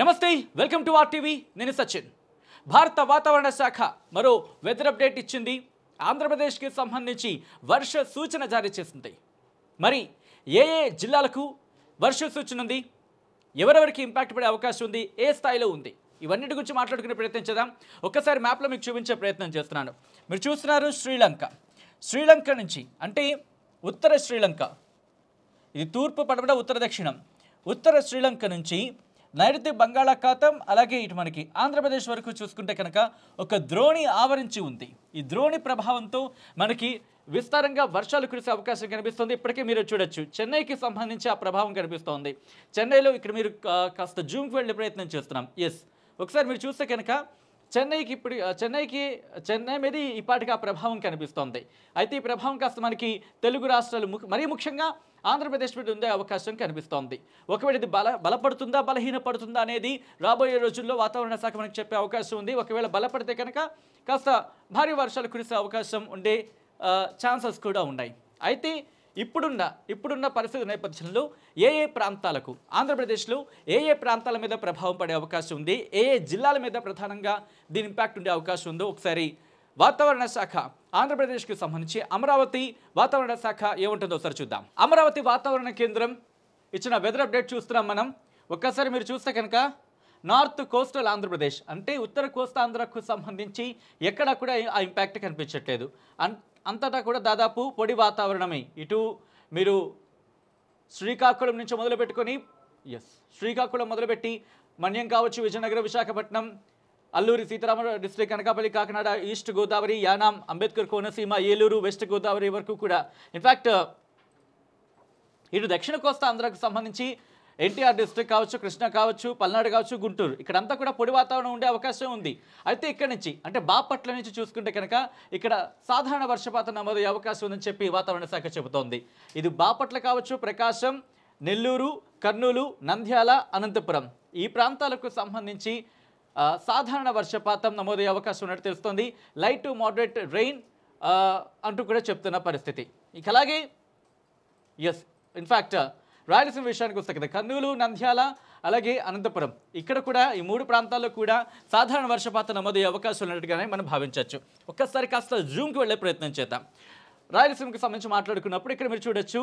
నమస్తే welcome to RTV నేను సచిన్ భారత వాతావరణ శాఖ మరో వెదర్ అప్డేట్ ఇచ్చింది ఆంధ్రప్రదేశ్కి సంబంధించి వర్ష సూచన జారీ చేసింది మరి ఏ ఏ జిల్లాలకు వర్ష సూచన ఉంది ఎవరెవరికి ఇంపాక్ట్ పడే అవకాశం ఉంది ఏ స్థాయిలో ఉంది ఇవన్నిటి గురించి మాట్లాడుకునే ప్రయత్నం చేద్దాం ఒక్కసారి మ్యాప్లో మీకు చూపించే ప్రయత్నం చేస్తున్నాను మీరు చూస్తున్నారు శ్రీలంక శ్రీలంక నుంచి అంటే ఉత్తర శ్రీలంక ఇది తూర్పు పడమట ఉత్తర దక్షిణం ఉత్తర శ్రీలంక నుంచి నైరుతి బంగాళాఖాతం అలాగే ఇటు మనకి ఆంధ్రప్రదేశ్ వరకు చూసుకుంటే కనుక ఒక ద్రోణి ఆవరించి ఉంది ఈ ద్రోణి ప్రభావంతో మనకి విస్తారంగా వర్షాలు కురిసే అవకాశం కనిపిస్తుంది ఇప్పటికే మీరు చూడొచ్చు చెన్నైకి సంబంధించి ఆ ప్రభావం కనిపిస్తోంది చెన్నైలో ఇక్కడ మీరు కాస్త జూమ్కి వెళ్ళే ప్రయత్నం చేస్తున్నాం ఎస్ ఒకసారి మీరు చూస్తే కనుక చెన్నైకి ఇప్పుడు చెన్నైకి చెన్నై మీద ఇప్పటికీ ఆ ప్రభావం కనిపిస్తోంది అయితే ఈ ప్రభావం కాస్త మనకి తెలుగు రాష్ట్రాలు మరీ ముఖ్యంగా ఆంధ్రప్రదేశ్ మీద ఉండే అవకాశం కనిపిస్తోంది ఒకవేళ ఇది బల బలపడుతుందా బలహీనపడుతుందా అనేది రాబోయే రోజుల్లో వాతావరణ శాఖ మనకి చెప్పే అవకాశం ఉంది ఒకవేళ బలపడితే కనుక కాస్త భారీ వర్షాలు కురిసే అవకాశం ఉండే ఛాన్సెస్ కూడా ఉన్నాయి అయితే ఇప్పుడున్న ఇప్పుడున్న పరిస్థితి నేపథ్యంలో ఏ ఏ ప్రాంతాలకు ఆంధ్రప్రదేశ్లో ఏ ఏ ప్రాంతాల మీద ప్రభావం పడే అవకాశం ఉంది ఏ ఏ జిల్లాల మీద ప్రధానంగా దీని ఇంపాక్ట్ ఉండే అవకాశం ఉందో ఒకసారి వాతావరణ శాఖ ఆంధ్రప్రదేశ్కి సంబంధించి అమరావతి వాతావరణ శాఖ ఏముంటుందో ఒకసారి చూద్దాం అమరావతి వాతావరణ కేంద్రం ఇచ్చిన వెదర్ అప్డేట్ చూస్తున్నాం మనం ఒక్కసారి మీరు చూస్తే కనుక నార్త్ కోస్టల్ ఆంధ్రప్రదేశ్ అంటే ఉత్తర కోస్తా ఆంధ్రకు సంబంధించి ఎక్కడ కూడా ఆ ఇంపాక్ట్ కనిపించట్లేదు అంతటా కూడా దాదాపు పొడి వాతావరణమే ఇటు మీరు శ్రీకాకుళం నుంచి మొదలు పెట్టుకొని ఎస్ శ్రీకాకుళం మొదలుపెట్టి మన్యం కావచ్చు Vizianagaram Visakhapatnam Alluri Sitaramarao district Anakapalli Kakinada east Godavari Yanam Ambedkar Konaseema Eluru west Godavari వరకు కూడా ఇన్ఫ్యాక్ట్ ఇటు దక్షిణ కోస్తా ఆంధ్రాకు సంబంధించి ఎన్టీఆర్ డిస్ట్రిక్ట్ కావచ్చు కృష్ణ కావచ్చు పల్నాడు కావచ్చు గుంటూరు ఇక్కడంతా కూడా పొడి వాతావరణం ఉండే అవకాశం ఉంది అయితే ఇక్కడ నుంచి అంటే బాపట్ల నుంచి చూసుకుంటే కనుక ఇక్కడ సాధారణ వర్షపాతం నమోదయ్యే అవకాశం ఉందని చెప్పి వాతావరణ శాఖ చెబుతోంది ఇది బాపట్ల కావచ్చు ప్రకాశం నెల్లూరు కర్నూలు నంద్యాల అనంతపురం ఈ ప్రాంతాలకు సంబంధించి సాధారణ వర్షపాతం నమోదయ్యే అవకాశం ఉన్నట్టు తెలుస్తోంది లైట్ టు మోడరేట్ రెయిన్ అంటూ కూడా చెప్తున్న పరిస్థితి ఇక అలాగే ఎస్ ఇన్ఫ్యాక్ట్ రాయలసీమ విషయానికి వస్తే కదా కర్నూలు నంద్యాల అలాగే అనంతపురం ఇక్కడ కూడా ఈ మూడు ప్రాంతాల్లో కూడా సాధారణ వర్షపాతం నమోదయ్యే అవకాశం ఉన్నట్టుగానే మనం భావించవచ్చు ఒక్కసారి కాస్త జూమ్కి వెళ్ళే ప్రయత్నం చేద్దాం రాయలసీమకి సంబంధించి మాట్లాడుకున్నప్పుడు ఇక్కడ మీరు చూడొచ్చు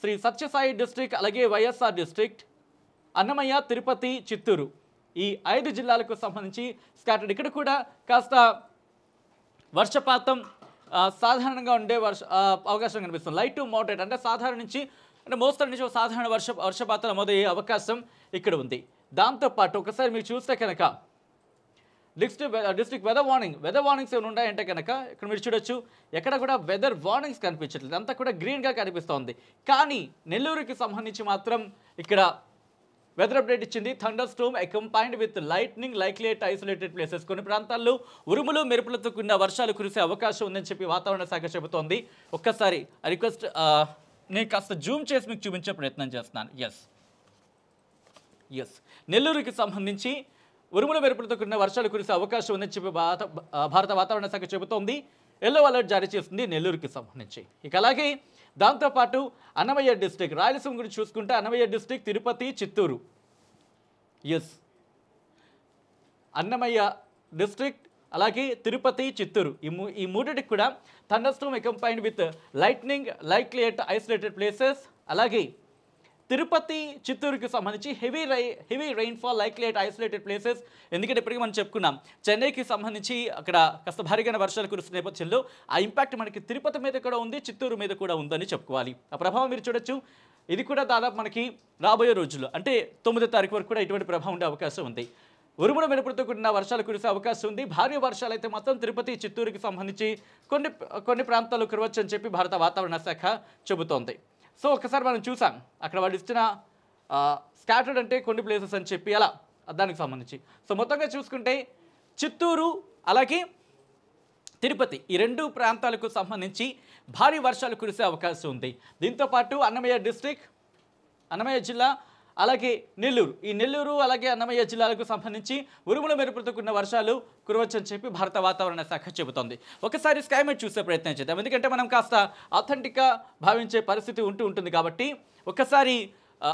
శ్రీ సత్యసాయి డిస్ట్రిక్ట్ అలాగే వైఎస్ఆర్ డిస్ట్రిక్ట్ అన్నమయ్య తిరుపతి చిత్తూరు ఈ ఐదు జిల్లాలకు సంబంధించి స్కాటర్డ్ ఇక్కడ కూడా కాస్త వర్షపాతం సాధారణంగా ఉండే వర్ష అవకాశం కనిపిస్తుంది లైట్ టు మోడరేట్ అంటే సాధారణ నుంచి అంటే మోస్తరు నుంచి సాధారణ వర్ష వర్షపాతం నమోదయ్యే అవకాశం ఇక్కడ ఉంది దాంతోపాటు ఒకసారి మీరు చూస్తే కనుక next district weather warning weather warnings ఏమైనా ఉన్నాయంటే కనుక ఇక్కడ మీరు చూడొచ్చు ఎక్కడ కూడా వెదర్ వార్నింగ్స్ కనిపించట్లేదు అంతా కూడా గ్రీన్గా కనిపిస్తోంది కానీ నెల్లూరుకి సంబంధించి మాత్రం ఇక్కడ వెదర్ అప్డేట్ ఇచ్చింది thunderstorm combined with lightning likely at isolated places కొన్ని ప్రాంతాల్లో ఉరుములు మెరుపులతో కూడిన వర్షాలు కురిసే అవకాశం ఉందని చెప్పి వాతావరణ శాఖ చెబుతోంది ఒక్కసారి రిక్వెస్ట్ నేను కాస్త జూమ్ చేసి మీకు చూపించే ప్రయత్నం చేస్తున్నాను ఎస్ ఎస్ నెల్లూరుకి సంబంధించి ఉరుముల మెరుపులతో కూడిన వర్షాలు కురిసే అవకాశం ఉందని చెప్పి భారత భారత వాతావరణ శాఖ చెబుతోంది ఎల్లో అలర్ట్ జారీ చేస్తుంది నెల్లూరుకి సంబంధించి ఇక అలాగే దాంతోపాటు అన్నమయ్య డిస్టిక్ రాయలసీమ గురించి చూసుకుంటే అన్నమయ్య డిస్టిక్ తిరుపతి చిత్తూరు ఎస్ అన్నమయ్య డిస్ట్రిక్ట్ అలాగే తిరుపతి చిత్తూరు ఈ మూ ఈ మూడింటికి కూడా thunderstorm accompanied with lightning likely at isolated places అలాగే తిరుపతి చిత్తూరుకి సంబంధించి heavy rain heavy rainfall likely at isolated places ఎందుకంటే ఇప్పటికీ మనం చెప్పుకున్నాం చెన్నైకి సంబంధించి అక్కడ కాస్త భారీగా వర్షాలు కురుస్తున్న నేపథ్యంలో ఆ ఇంపాక్ట్ మనకి తిరుపతి మీద కూడా ఉంది చిత్తూరు మీద కూడా ఉందని చెప్పుకోవాలి ఆ ప్రభావం మీరు చూడొచ్చు ఇది కూడా దాదాపు మనకి రాబోయే రోజుల్లో అంటే తొమ్మిదో తారీఖు వరకు కూడా ఇటువంటి ప్రభావం ఉండే అవకాశం ఉంది ఉరుముల మెరుపులతో కూడిన వర్షాలు కురిసే అవకాశం ఉంది భారీ వర్షాలు అయితే మొత్తం తిరుపతి చిత్తూరుకి సంబంధించి కొన్ని కొన్ని ప్రాంతాలు కురవచ్చని చెప్పి భారత వాతావరణ శాఖ చెబుతోంది సో ఒకసారి మనం చూసాం అక్కడ వాళ్ళు ఇచ్చిన స్కాటర్డ్ అంటే కొన్ని ప్లేసెస్ అని చెప్పి అలా దానికి సంబంధించి సో మొత్తంగా చూసుకుంటే చిత్తూరు అలాగే తిరుపతి ఈ రెండు ప్రాంతాలకు సంబంధించి భారీ వర్షాలు కురిసే అవకాశం ఉంది దీంతోపాటు అన్నమయ్య డిస్టిక్ అన్నమయ్య జిల్లా అలాగే నెల్లూరు ఈ నెల్లూరు అలాగే అన్నమయ్య జిల్లాలకు సంబంధించి ఉరుములు మెరుపుతో వర్షాలు కురవచ్చని చెప్పి భారత వాతావరణ శాఖ చెబుతోంది ఒకసారి స్కైమెట్ చూసే ప్రయత్నం చేద్దాం ఎందుకంటే మనం కాస్త అథెంటిక్గా భావించే పరిస్థితి ఉంటూ ఉంటుంది కాబట్టి ఒకసారి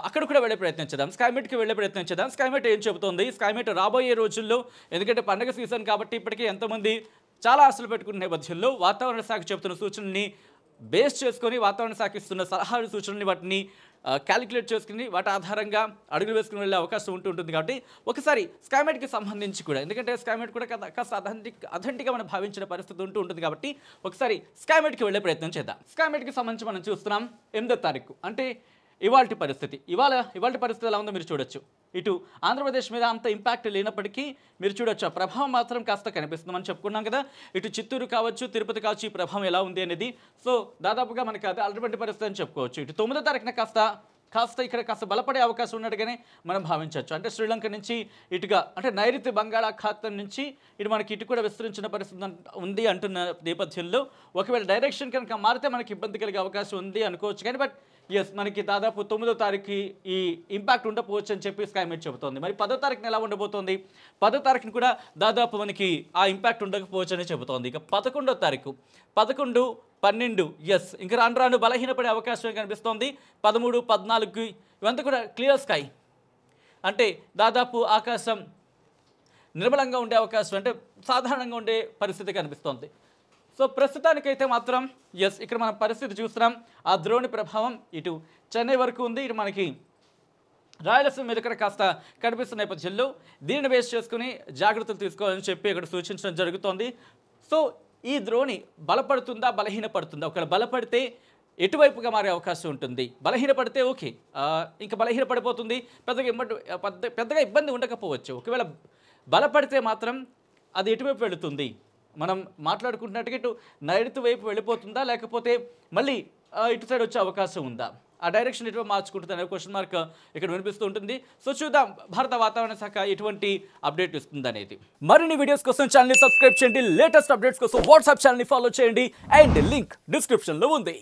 అక్కడ కూడా వెళ్ళే ప్రయత్నం చేద్దాం స్కైమెట్కి వెళ్ళే ప్రయత్నం చేద్దాం స్కైమెట్ ఏం చెబుతోంది స్కైమెట్ రాబోయే రోజుల్లో ఎందుకంటే పండగ సీజన్ కాబట్టి ఇప్పటికీ ఎంతోమంది చాలా ఆశలు పెట్టుకున్న నేపథ్యంలో వాతావరణ శాఖ చెబుతున్న సూచనని బేస్ చేసుకొని వాతావరణ శాఖ ఇస్తున్న సలహాలు సూచనలు వాటిని క్యాలిక్యులేట్ చేసుకుని వాటి ఆధారంగా అడుగులు వేసుకుని వెళ్ళే అవకాశం ఉంటూ ఉంటుంది కాబట్టి ఒకసారి స్కామెట్కి సంబంధించి కూడా ఎందుకంటే స్కామెట్ కూడా కాస్త అథెంటిక్ అథెంటిక్గా మనం భావించిన పరిస్థితి ఉంటూ ఉంటుంది కాబట్టి ఒకసారి స్కామెట్కి వెళ్ళే ప్రయత్నం చేద్దాం స్కామెట్కి సంబంధించి మనం చూస్తున్నాం ఎనిమిదో తారీఖు అంటే ఇవాళ పరిస్థితి ఇవాళ ఇవాళ పరిస్థితి ఎలా ఉందో మీరు చూడొచ్చు ఇటు ఆంధ్రప్రదేశ్ మీద అంత ఇంపాక్ట్ లేనప్పటికీ మీరు చూడొచ్చు ప్రభావం మాత్రం కాస్త కనిపిస్తుందని చెప్పుకున్నాం కదా ఇటు చిత్తూరు కావచ్చు తిరుపతి కావచ్చు ఈ ప్రభావం ఎలా ఉంది అనేది సో దాదాపుగా మనకి అది అటువంటి పరిస్థితి అని చెప్పుకోవచ్చు ఇటు తొమ్మిదో తారీఖున కాస్త కాస్త ఇక్కడ కాస్త బలపడే అవకాశం ఉన్నట్టుగానే మనం భావించవచ్చు అంటే శ్రీలంక నుంచి ఇటుగా అంటే నైరుతి బంగాళాఖాతం నుంచి ఇటు మనకి ఇటు కూడా విస్తరించిన పరిస్థితి ఉంది అంటున్న నేపథ్యంలో ఒకవేళ డైరెక్షన్ కనుక మారితే మనకి ఇబ్బంది కలిగే అవకాశం ఉంది అనుకోవచ్చు కానీ బట్ ఎస్ మనకి దాదాపు తొమ్మిదో తారీఖు ఈ ఇంపాక్ట్ ఉండకపోవచ్చు అని చెప్పి స్కైమెట్ చెబుతోంది మరి పదో తారీఖున ఎలా ఉండబోతోంది పదో తారీఖున కూడా దాదాపు మనకి ఆ ఇంపాక్ట్ ఉండకపోవచ్చు అని చెబుతోంది ఇక పదకొండో తారీఖు పదకొండు పన్నెండు ఎస్ ఇంకా రాను రాను బలహీనపడే అవకాశం కనిపిస్తోంది పదమూడు పద్నాలుగు ఇవంతా కూడా క్లియర్ స్కై అంటే దాదాపు ఆకాశం నిర్మలంగా ఉండే అవకాశం అంటే సాధారణంగా ఉండే పరిస్థితి కనిపిస్తోంది సో ప్రస్తుతానికైతే మాత్రం ఎస్ ఇక్కడ మనం పరిస్థితి చూస్తున్నాం ఆ ద్రోణి ప్రభావం ఇటు చెన్నై వరకు ఉంది ఇటు మనకి రాయలసీమ మీద ఇక్కడ కాస్త కనిపిస్తున్న నేపథ్యంలో దీనిని బేస్ చేసుకుని జాగ్రత్తలు తీసుకోవాలని చెప్పి ఇక్కడ సూచించడం జరుగుతోంది సో ఈ ద్రోణి బలపడుతుందా బలహీనపడుతుందా ఒకవేళ బలపడితే ఎటువైపుగా మారే అవకాశం ఉంటుంది బలహీనపడితే ఓకే ఇంకా బలహీనపడిపోతుంది పెద్దగా ఇబ్బంది పెద్ద పెద్దగా ఇబ్బంది ఉండకపోవచ్చు ఒకవేళ బలపడితే మాత్రం అది ఎటువైపు వెళుతుంది మనం మాట్లాడుకుంటున్నట్టుగా ఇటు నైరుతి వైపు వెళ్ళిపోతుందా లేకపోతే మళ్ళీ ఇటు సైడ్ వచ్చే అవకాశం ఉందా ఆ డైరెక్షన్ ఎటువంటి మార్చుకుంటుంది అనే క్వశ్చన్ మార్క్ ఇక్కడ వినిపిస్తూ ఉంటుంది సో చూద్దాం భారత వాతావరణ శాఖ ఎటువంటి అప్డేట్ ఇస్తుంది అనేది మరిన్ని వీడియోస్ కోసం ఛానల్ని సబ్స్క్రైబ్ చేయండి లేటెస్ట్ అప్డేట్స్ కోసం వాట్సాప్ ఛానల్ని ఫాలో చేయండి అండ్ లింక్ డిస్క్రిప్షన్లో ఉంది